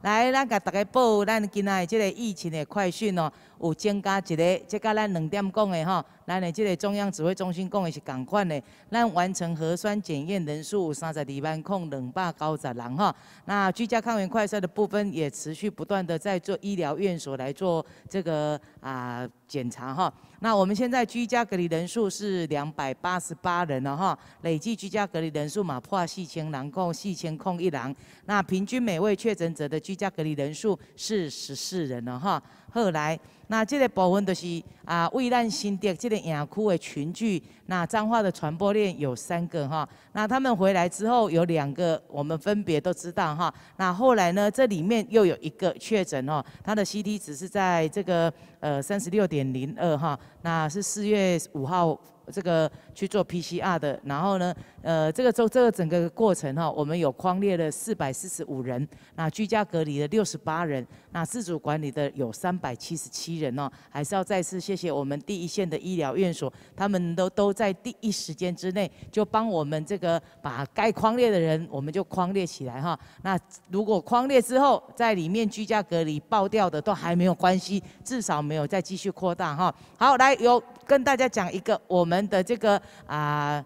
来，咱甲大家报咱今仔日即个疫情的快讯哦，有增加一个，即甲咱两点讲的吼，咱的即个中央指挥中心讲的是共款的，咱完成核酸检验人数三十二万控两百九十人哈，那居家抗原快筛的部分也持续不断的在做医疗院所来做这个啊。检查哈，那我们现在居家隔离人数是两百八十八人了哈，累计居家隔离人数嘛破四千人，共四千空一栏，那平均每位确诊者的居家隔离人数是十四人了哈。后来，那这个部分就是啊，未染新店这个雅库的群聚，那彰化的传播链有三个哈，那他们回来之后有两个，我们分别都知道哈，那后来呢，这里面又有一个确诊哦，他的 C T 值是在这个呃三十六点零二哈，那是四月五号。这个去做 PCR 的，然后呢，呃，这个周这个整个过程哈，我们有框列了四百四十五人，那居家隔离的六十八人，那自主管理的有三百七十七人哦，还是要再次谢谢我们第一线的医疗院所，他们都都在第一时间之内就帮我们这个把该框列的人，我们就框列起来哈。那如果框列之后，在里面居家隔离爆掉的都还没有关系，至少没有再继续扩大哈。好，来有。跟大家讲一个，我们的这个啊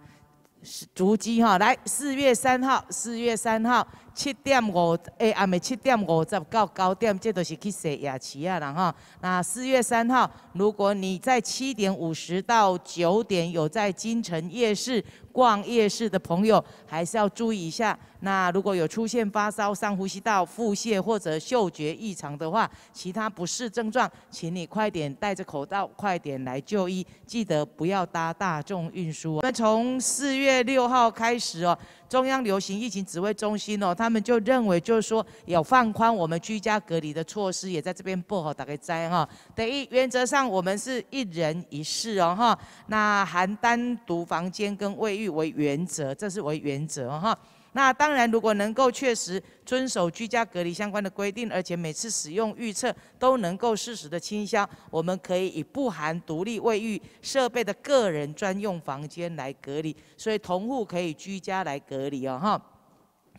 足迹哈，来四月三号，四月三号七点五，诶，阿妹七点五十到九点，这都是去食夜市啊，然后那四月三号，如果你在七点五十到九点有在金城夜市。逛夜市的朋友还是要注意一下。那如果有出现发烧、上呼吸道、腹泻或者嗅觉异常的话，其他不适症状，请你快点戴着口罩，快点来就医。记得不要搭大众运输。那从四月六号开始哦，中央流行疫情指挥中心哦，他们就认为就是说有放宽我们居家隔离的措施，也在这边不好，打开摘哈。等于原则上我们是一人一室哦哈。那含单独房间跟卫浴。为原则，这是为原则哈。那当然，如果能够确实遵守居家隔离相关的规定，而且每次使用预测都能够适时的清消，我们可以以不含独立卫浴设备的个人专用房间来隔离。所以同户可以居家来隔离哦哈。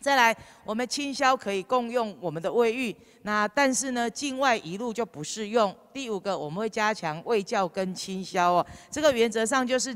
再来，我们清消可以共用我们的卫浴，那但是呢，境外一路就不适用。第五个，我们会加强卫教跟清消哦。这个原则上就是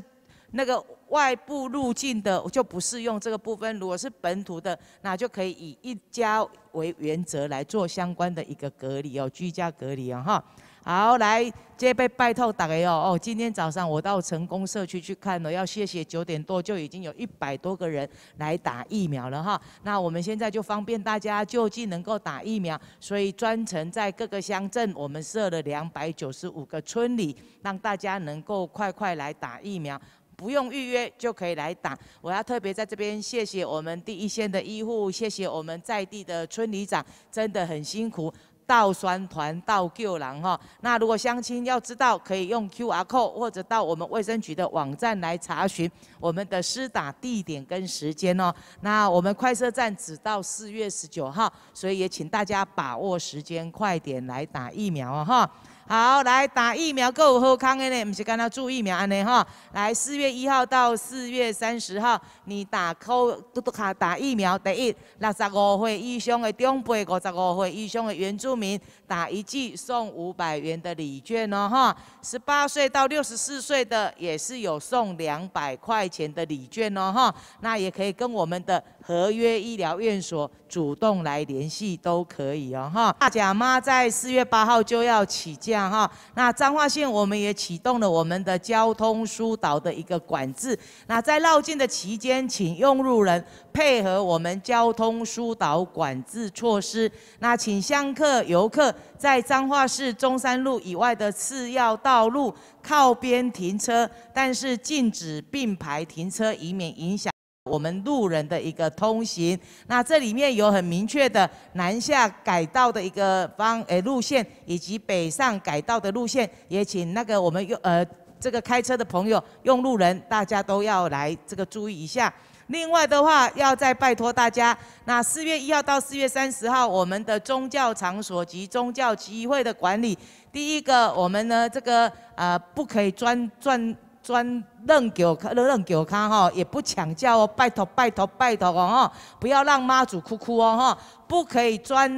那个。外部入境的就不适用这个部分，如果是本土的，那就可以以一家为原则来做相关的一个隔离哦，居家隔离哦，哈。好，来，这边拜托大家哦。哦，今天早上我到成功社区去看了，要谢谢九点多就已经有一百多个人来打疫苗了哈。那我们现在就方便大家就近能够打疫苗，所以专程在各个乡镇我们设了两百九十五个村里，让大家能够快快来打疫苗。不用预约就可以来打。我要特别在这边谢谢我们第一线的医护，谢谢我们在地的村里长，真的很辛苦，到双团到救郎哈。那如果相亲要知道，可以用 QR code 或者到我们卫生局的网站来查询我们的施打地点跟时间哦。那我们快车站只到四月十九号，所以也请大家把握时间，快点来打疫苗哦哈。好，来打疫苗，够好康的呢，不是跟他注疫苗安尼哈。来，四月一号到四月三十号，你打扣嘟嘟卡打疫苗，第一六十五岁以上的中辈，五十五岁以上的原住民，打一剂送五百元的礼券哦哈。十八岁到六十四岁的也是有送两百块钱的礼券哦哈。那也可以跟我们的。合约医疗院所主动来联系都可以哦哈。大甲妈在四月八号就要起驾哈。那彰化县我们也启动了我们的交通疏导的一个管制。那在绕境的期间，请用路人配合我们交通疏导管制措施。那请香客游客在彰化市中山路以外的次要道路靠边停车，但是禁止并排停车，以免影响。我们路人的一个通行，那这里面有很明确的南下改道的一个方诶路线，以及北上改道的路线，也请那个我们用呃这个开车的朋友用路人，大家都要来这个注意一下。另外的话，要再拜托大家，那四月一号到四月三十号，我们的宗教场所及宗教集会的管理，第一个我们呢这个呃不可以专。专专扔脚、扔扔脚、脚吼，也不抢叫哦，拜托、拜托、拜托哦吼，不要让妈祖哭哭哦吼，不可以专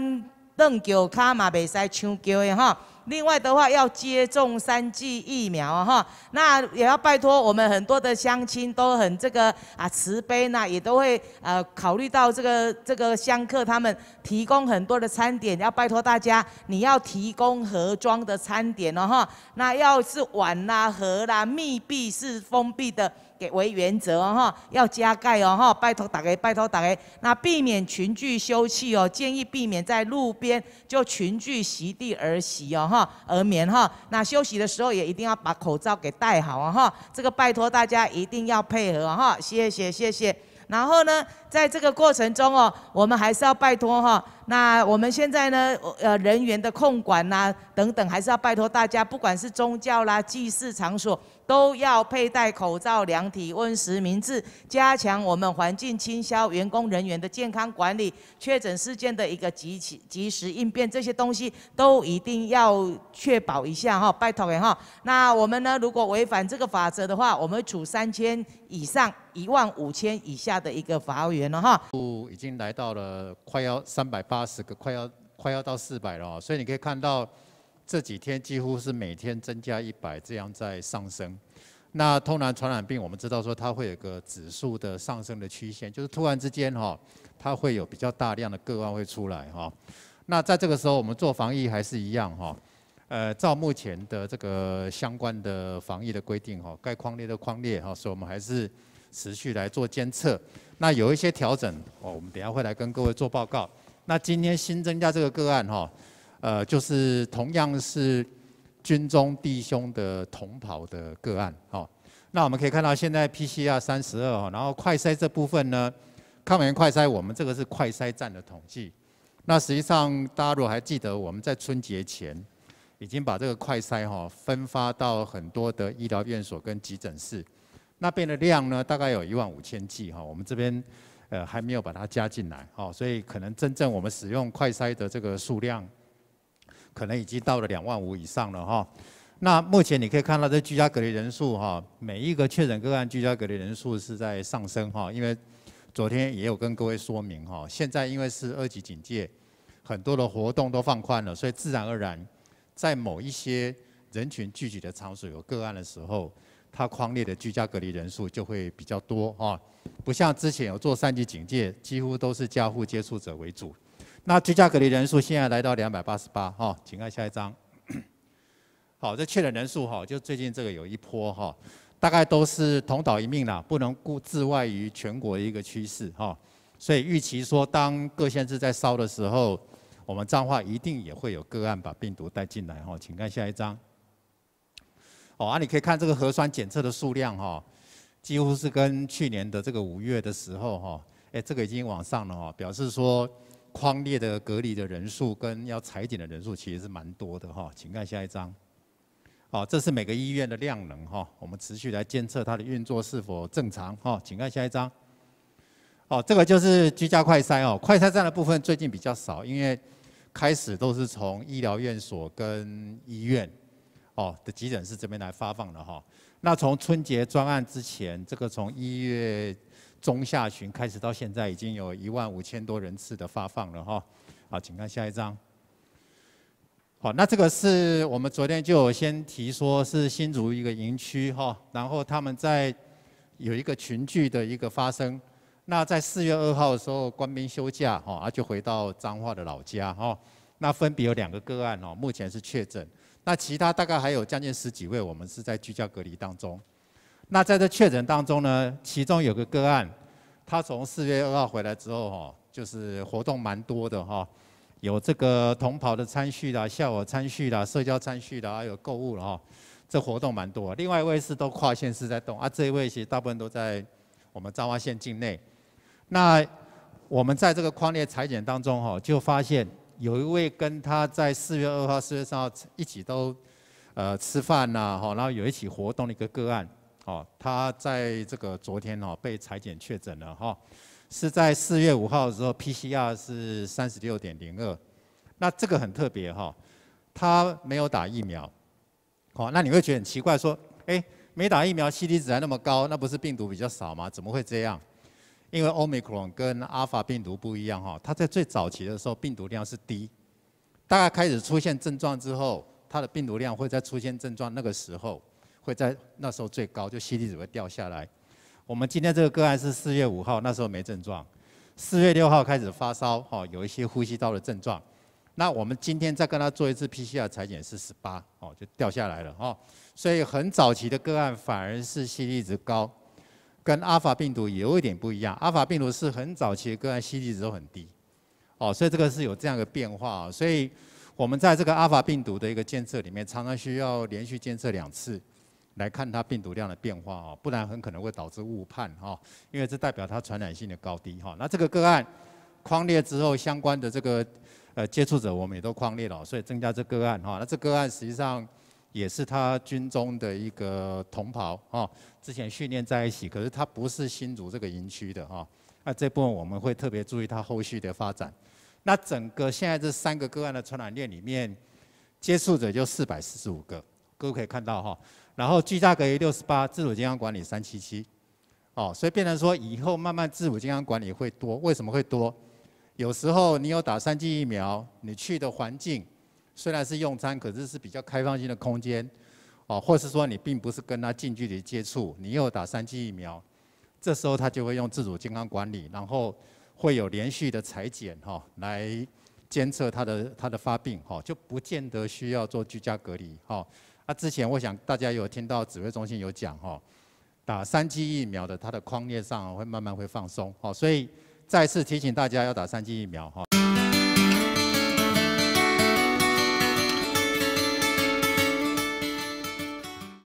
扔脚、脚嘛，袂使抢脚的哈。另外的话，要接种三剂疫苗啊哈，那也要拜托我们很多的乡亲都很这个啊慈悲呐，也都会呃考虑到这个这个香客他们提供很多的餐点，要拜托大家，你要提供盒装的餐点哦哈，那要是碗啦、盒啦，密闭式封闭的。给为原则哈，要加盖哦哈，拜托大家，拜托大家，那避免群聚休憩哦，建议避免在路边就群聚席地而席哦哈，而眠哈，那休息的时候也一定要把口罩给戴好啊哈，这个拜托大家一定要配合哈，谢谢谢谢，然后呢，在这个过程中哦，我们还是要拜托哈。那我们现在呢，呃，人员的控管呐，等等，还是要拜托大家，不管是宗教啦、祭祀场所，都要佩戴口罩、量体温、实名制，加强我们环境清消、员工人员的健康管理、确诊事件的一个及其及时应变，这些东西都一定要确保一下哈，拜托哈。那我们呢，如果违反这个法则的话，我们处三千以上、一万五千以下的一个罚员了哈。已经来到了快要三百八。八十个，快要快要到四百了，所以你可以看到这几天几乎是每天增加一百，这样在上升。那通常传染病我们知道说它会有个指数的上升的曲线，就是突然之间哈，它会有比较大量的个案会出来哈。那在这个时候我们做防疫还是一样哈，呃，照目前的这个相关的防疫的规定哈，该框列的框列哈，所以我们还是持续来做监测。那有一些调整哦，我们等下会来跟各位做报告。那今天新增加这个个案哈，呃，就是同样是军中弟兄的同袍的个案哈。那我们可以看到现在 PCR 三十二哈，然后快筛这部分呢，抗原快筛我们这个是快筛站的统计。那实际上大家如果还记得，我们在春节前已经把这个快筛哈分发到很多的医疗院所跟急诊室，那边的量呢大概有一万五千剂哈，我们这边。呃，还没有把它加进来哦，所以可能真正我们使用快筛的这个数量，可能已经到了两万五以上了哈。那目前你可以看到，这居家隔离人数哈，每一个确诊个案居家隔离人数是在上升哈，因为昨天也有跟各位说明哈，现在因为是二级警戒，很多的活动都放宽了，所以自然而然在某一些人群聚集的场所有个案的时候。它框列的居家隔离人数就会比较多啊，不像之前有做三级警戒，几乎都是家户接触者为主。那居家隔离人数现在来到两百八十八哈，请看下一张。好，这确诊人数哈，就最近这个有一波哈，大概都是同岛一命啦，不能顾自外于全国一个趋势哈。所以预期说，当各县市在烧的时候，我们彰化一定也会有个案把病毒带进来哈，请看下一张。哦，啊，你可以看这个核酸检测的数量哈，几乎是跟去年的这个五月的时候哈，哎，这个已经往上了哈，表示说框列的隔离的人数跟要裁减的人数其实是蛮多的哈，请看下一张。哦，这是每个医院的量能哈，我们持续来监测它的运作是否正常哈，请看下一张。哦，这个就是居家快筛哦，快筛站的部分最近比较少，因为开始都是从医疗院所跟医院。哦，的急诊室这边来发放了哈。那从春节专案之前，这个从一月中下旬开始到现在，已经有一万五千多人次的发放了哈。好，请看下一张。好，那这个是我们昨天就先提说是新竹一个营区哈，然后他们在有一个群聚的一个发生。那在四月二号的时候，官兵休假哈，啊，就回到彰化的老家哈，那分别有两个个案哦，目前是确诊。那其他大概还有将近十几位，我们是在居家隔离当中。那在这确诊当中呢，其中有个个案，他从四月二号回来之后哈，就是活动蛮多的哈，有这个同袍的参叙啦、笑我参叙啦、社交参叙啦，还有购物了哈，这活动蛮多。另外一位是都跨县市在动，啊这一位其实大部分都在我们彰化县境内。那我们在这个框列裁剪当中哈，就发现。有一位跟他在四月二号、四月三号一起都，呃，吃饭呐，哈，然后有一起活动的一个个案，哦，他在这个昨天哦被裁减确诊了，哈，是在四月五号的时候，P C R 是三十六点零二，那这个很特别哈，他没有打疫苗，好，那你会觉得很奇怪，说，哎，没打疫苗，C t 值还那么高，那不是病毒比较少吗？怎么会这样？因为 Omicron 跟 Alpha 病毒不一样哈，它在最早期的时候病毒量是低，大概开始出现症状之后，它的病毒量会在出现症状那个时候会在那时候最高，就 CTD 值会掉下来。我们今天这个个案是四月五号，那时候没症状，四月六号开始发烧，哦，有一些呼吸道的症状。那我们今天再跟他做一次 PCR 裁剪是十八，哦，就掉下来了，哦。所以很早期的个案反而是 CTD 值高。跟阿尔法病毒有一点不一样，阿尔法病毒是很早期个案吸力值都很低，哦，所以这个是有这样的变化啊，所以我们在这个阿尔法病毒的一个监测里面，常常需要连续监测两次来看它病毒量的变化啊，不然很可能会导致误判哦，因为这代表它传染性的高低哈。那这个个案框列之后，相关的这个呃接触者我们也都框列了，所以增加这个案哈。那这个案实际上。也是他军中的一个同袍啊，之前训练在一起，可是他不是新竹这个营区的哈，那这部分我们会特别注意他后续的发展。那整个现在这三个个案的传染链里面，接触者就四百四十五个，各位可以看到哈。然后居家隔离六十八，自主健康管理三七七，哦，所以变成说以后慢慢自主健康管理会多，为什么会多？有时候你有打三剂疫苗，你去的环境。虽然是用餐，可是是比较开放性的空间，哦，或是说你并不是跟他近距离接触，你又打三剂疫苗，这时候他就会用自主健康管理，然后会有连续的裁剪哈，来监测他的他的发病哈，就不见得需要做居家隔离哈。啊，之前我想大家有听到指挥中心有讲哈，打三剂疫苗的，他的框列上会慢慢会放松哦，所以再次提醒大家要打三剂疫苗哈。